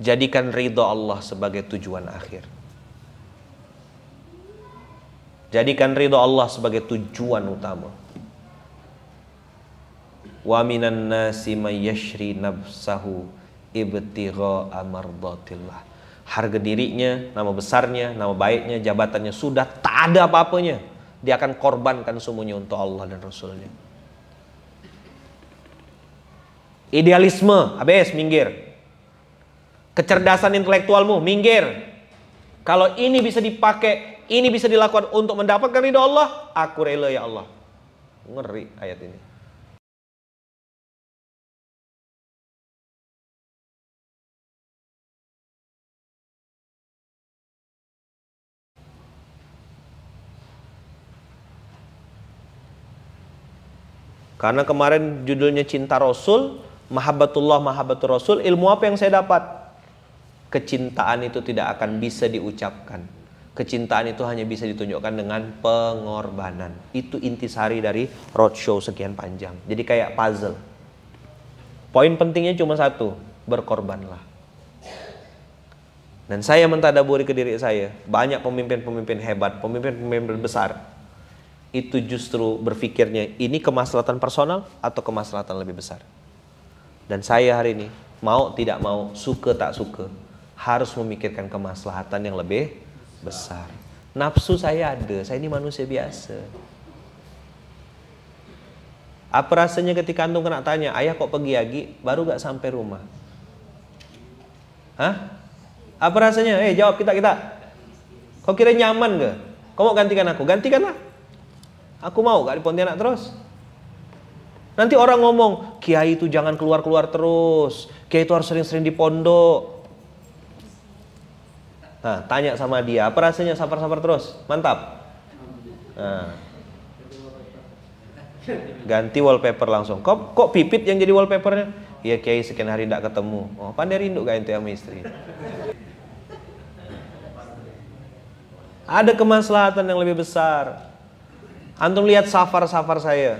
Jadikan ridho Allah sebagai tujuan akhir. Jadikan ridho Allah sebagai tujuan utama. Wa minan nasi mayyashri nafsahu ibtigha amardatillah. Harga dirinya, nama besarnya, nama baiknya, jabatannya sudah tak ada apa-apanya. Dia akan korbankan semuanya untuk Allah dan Rasulnya. Idealisme, habis minggir. Kecerdasan intelektualmu minggir. Kalau ini bisa dipakai, ini bisa dilakukan untuk mendapatkan ridho Allah, aku rela ya Allah. Ngeri ayat ini. Karena kemarin judulnya cinta Rasul, mahabbatullah, mahabbatul Rasul, ilmu apa yang saya dapat? kecintaan itu tidak akan bisa diucapkan. Kecintaan itu hanya bisa ditunjukkan dengan pengorbanan. Itu intisari dari roadshow sekian panjang. Jadi kayak puzzle. Poin pentingnya cuma satu, berkorbanlah. Dan saya mentadaburi ke diri saya, banyak pemimpin-pemimpin hebat, pemimpin-pemimpin besar, itu justru berpikirnya ini kemaslahatan personal atau kemaslahatan lebih besar. Dan saya hari ini mau tidak mau, suka tak suka, harus memikirkan kemaslahatan yang lebih besar. Nafsu saya ada, saya ini manusia biasa. Apa rasanya ketika antum kena tanya, ayah kok pergi lagi, baru gak sampai rumah? Hah? Apa rasanya? Eh, jawab kita, kita. Kau kira nyaman gak Kau mau gantikan aku? Gantikanlah. Aku mau gak di Pontianak terus? Nanti orang ngomong, kiai itu jangan keluar-keluar terus. Kiai itu harus sering-sering di pondok. Nah, tanya sama dia, apa rasanya sabar-sabar terus? Mantap. Nah. Ganti wallpaper langsung. Kok kok pipit yang jadi wallpapernya? Iya kiai sekian hari tidak ketemu. Oh, pandai rindu gak ente sama istri? Ada kemaslahatan yang lebih besar. Antum lihat safar-safar saya.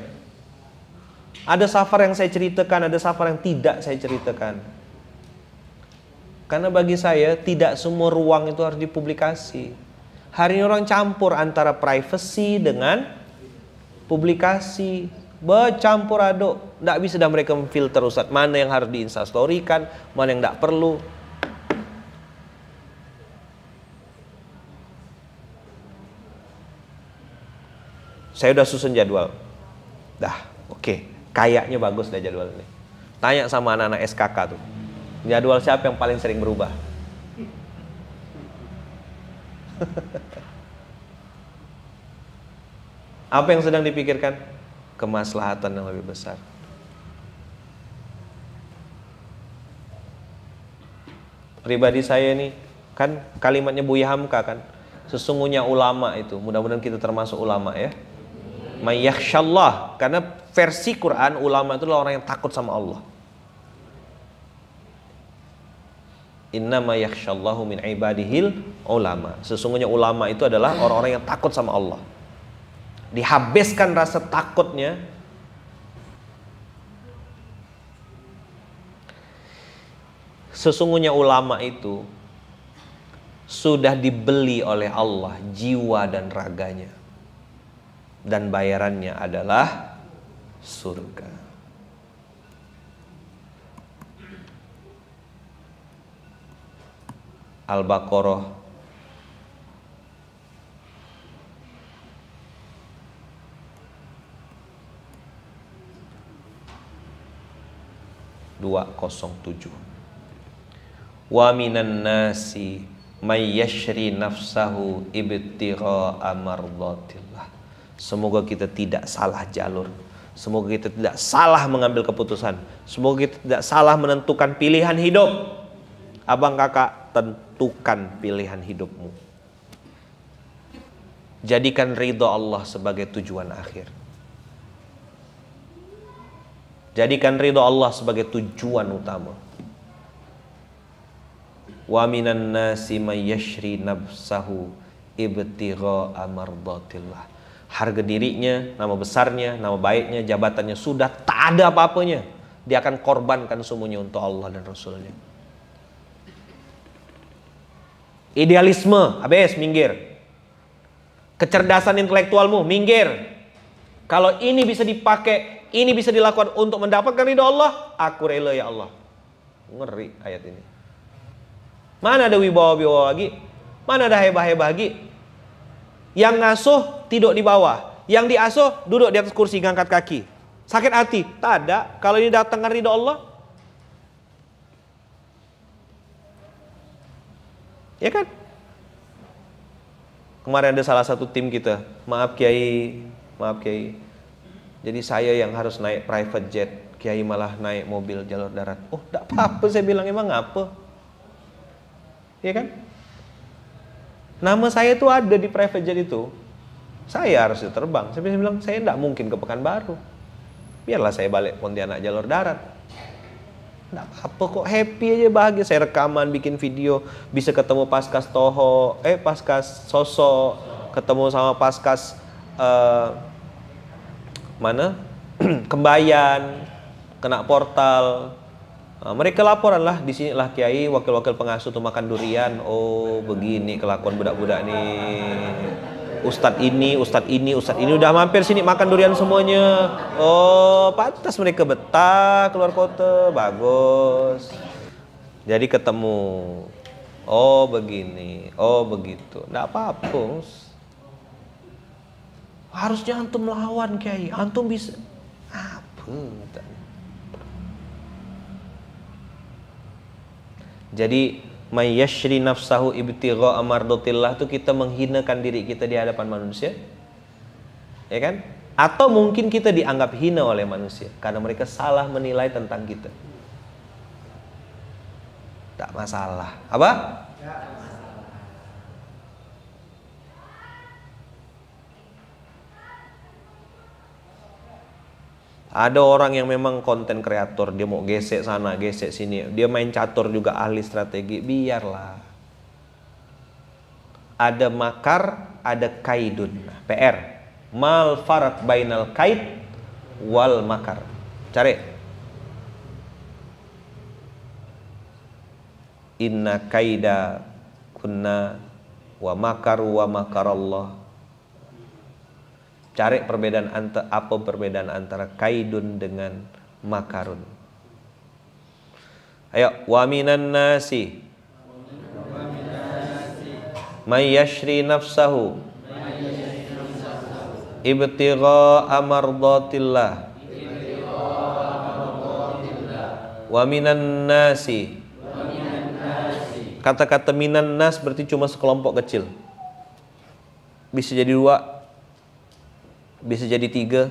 Ada safar yang saya ceritakan, ada safar yang tidak saya ceritakan. Karena bagi saya tidak semua ruang itu harus dipublikasi. Hari ini orang campur antara privacy dengan publikasi. Bercampur aduk. Tidak bisa dah mereka memfilter Ustaz. Mana yang harus diinstastorykan, mana yang tidak perlu. Saya sudah susun jadwal. Dah, oke. Okay. Kayaknya bagus dah jadwal ini. Tanya sama anak-anak SKK tuh Jadwal siapa yang paling sering berubah? Apa yang sedang dipikirkan? Kemaslahatan yang lebih besar. Pribadi saya ini kan kalimatnya Buya Hamka kan sesungguhnya ulama itu mudah-mudahan kita termasuk ulama ya mayyaksyallah karena versi Quran ulama itu adalah orang yang takut sama Allah innama min ibadihil ulama. Sesungguhnya ulama itu adalah orang-orang yang takut sama Allah. Dihabiskan rasa takutnya Sesungguhnya ulama itu sudah dibeli oleh Allah jiwa dan raganya. Dan bayarannya adalah surga. Al-Baqarah dua tujuh. Wa minan nasi may yashri nafsahu ibtira amardatillah. Semoga kita tidak salah jalur. Semoga kita tidak salah mengambil keputusan. Semoga kita tidak salah menentukan pilihan hidup. Abang kakak tentukan pilihan hidupmu. Jadikan ridho Allah sebagai tujuan akhir. Jadikan ridho Allah sebagai tujuan utama. Wa minan nasi mayyashri nafsahu ibtigha'a mardatillah. Harga dirinya, nama besarnya, nama baiknya, jabatannya sudah tak ada apa-apanya. Dia akan korbankan semuanya untuk Allah dan Rasulnya. nya Idealisme, habis, minggir. Kecerdasan intelektualmu, minggir. Kalau ini bisa dipakai, ini bisa dilakukan untuk mendapatkan ridho Allah, aku rela ya Allah. Ngeri ayat ini. Mana ada wibawa-wibawa lagi? Mana ada hebah-hebah lagi? Yang ngasuh tidur di bawah. Yang diasuh duduk di atas kursi, ngangkat kaki. Sakit hati? Tak ada. Kalau ini datang ridho Allah, Ya kan? Kemarin ada salah satu tim kita, maaf Kiai, maaf Kiai. Jadi saya yang harus naik private jet, Kiai malah naik mobil jalur darat. Oh, tidak apa-apa saya bilang emang apa? Ya kan? Nama saya itu ada di private jet itu. Saya harus terbang. Saya bilang saya tidak mungkin ke Pekanbaru. Biarlah saya balik Pontianak jalur darat nggak apa apa kok happy aja bahagia saya rekaman bikin video bisa ketemu paskas toho eh paskas soso ketemu sama paskas uh, mana kembayan kena portal uh, mereka laporan lah di sini lah kiai wakil-wakil pengasuh tuh makan durian oh begini kelakuan budak-budak nih Ustadz ini, Ustadz ini, Ustadz ini udah mampir sini makan durian semuanya. Oh, pantas mereka betah keluar kota, bagus. Jadi ketemu. Oh begini, oh begitu. Nggak apa-apa. Harusnya antum lawan kiai. Antum bisa. Apa? Jadi mayyashri nafsahu ibtigha amardotillah itu kita menghinakan diri kita di hadapan manusia ya kan atau mungkin kita dianggap hina oleh manusia karena mereka salah menilai tentang kita tak masalah apa Ada orang yang memang konten kreator, dia mau gesek sana, gesek sini. Dia main catur juga ahli strategi, biarlah. Ada makar, ada kaidun. PR. Mal farak bainal kaid wal makar. Cari. Inna kaida kunna wa makar wa makar Allah Cari perbedaan antara apa perbedaan antara kaidun dengan makarun. Ayo, waminan nasi. May yashri nafsahu. Ibtigha'a amardatillah, Wa minan nasi. Kata-kata minan nas berarti cuma sekelompok kecil. Bisa jadi dua, bisa jadi tiga,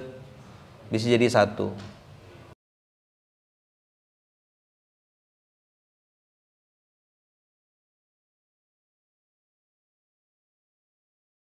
bisa jadi satu.